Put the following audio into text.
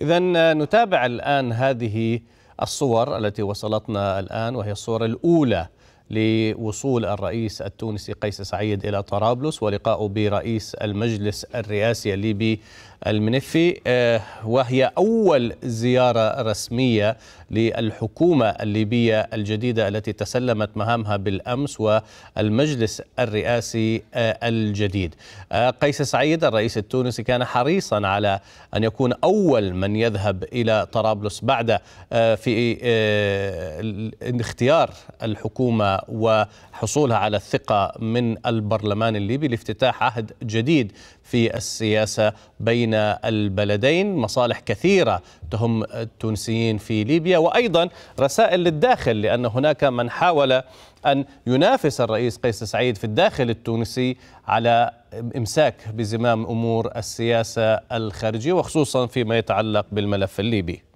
إذا نتابع الآن هذه الصور التي وصلتنا الآن وهي الصور الأولى لوصول الرئيس التونسي قيس سعيد إلى طرابلس ولقائه برئيس المجلس الرئاسي الليبي المنفي آه، وهي أول زيارة رسمية للحكومة الليبية الجديدة التي تسلمت مهامها بالأمس والمجلس الرئاسي آه، الجديد آه، قيس سعيد الرئيس التونسي كان حريصا على أن يكون أول من يذهب إلى طرابلس بعد في اختيار الحكومة وحصولها على الثقة من البرلمان الليبي لافتتاح عهد جديد في السياسة بين بين البلدين مصالح كثيرة تهم التونسيين في ليبيا وأيضا رسائل للداخل لأن هناك من حاول أن ينافس الرئيس قيس سعيد في الداخل التونسي على إمساك بزمام أمور السياسة الخارجية وخصوصا فيما يتعلق بالملف الليبي